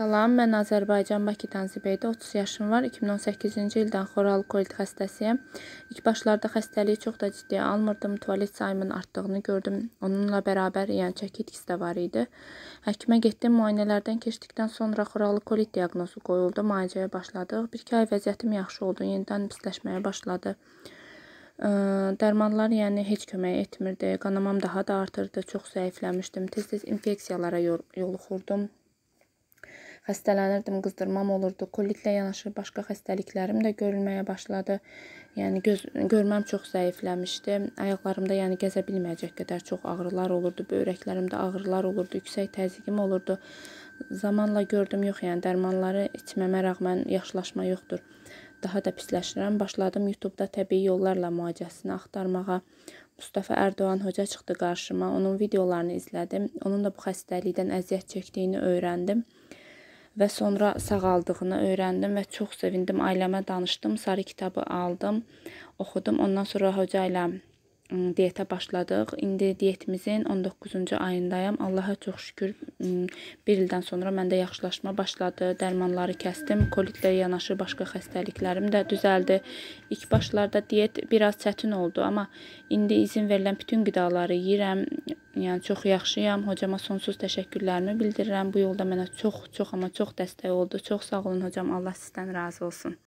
Salam, mən Azərbaycan Bakı Tanzibəydə 30 yaşım var. 2018-ci ildən xoral kolit xəstəsiyəm. İlk başlarda xəstəliyi çox da ciddiyə almırdım. Tualet sayımın artdığını gördüm. Onunla bərabər, yəni çəki itkisi də var idi. Həkimə getdim, müayinələrdən keçdikdən sonra xoralı kolit diaqnozu qoyuldu. Müalicəyə başladıq. 1-2 ay vəziyyətim yaxşı oldu. Yenidən pisləşməyə başladı. Dərmanlar yəni heç kömək etmirdi. Qanamam daha da artırdı. Çox zəifləmişdim. Tez-tez infeksiyalara yoluxurdum xəstələnirdim, qızdırmam olurdu. Kollitlə yanaşı başqa xəstəliklərim də görülməyə başladı. Yəni göz görməm çox zəifləmişdi. Ayaqlarımda yəni gəzə bilməyəcək qədər çox ağrılar olurdu, böyrəklərimdə ağrılar olurdu, yüksək təzyiqim olurdu. Zamanla gördüm, yox, yəni dərmanları içməmə rəğmən yaxşılaşma yoxdur. Daha da pisləşirəm. Başladım YouTube-da təbii yollarla müalicəsini axtarmağa. Mustafa Erdoğan hoca çıxdı qarşıma. Onun videolarını izlədim. Onun da bu xəstəlikdən əziyyət çəkdiyini öyrəndim və sonra sağaldığını öyrəndim və çox sevindim. Ailəmə danışdım, sarı kitabı aldım, oxudum. Ondan sonra hoca ilə diyetə başladıq. İndi diyetimizin 19-cu ayındayam. Allaha çox şükür 1 ildən sonra məndə yaxşılaşma başladı. Dərmanları kəsdim. Kolitlə yanaşı başqa xəstəliklərim də düzəldi. İlk başlarda diyet biraz çətin oldu, amma indi izin verilən bütün qidaları yeyirəm. Yəni çox yaxşıyam. Hocama sonsuz təşəkkürlərimi bildirirəm. Bu yolda mənə çox, çox, amma çox dəstək oldu. Çox sağ olun hocam. Allah sizdən razı olsun.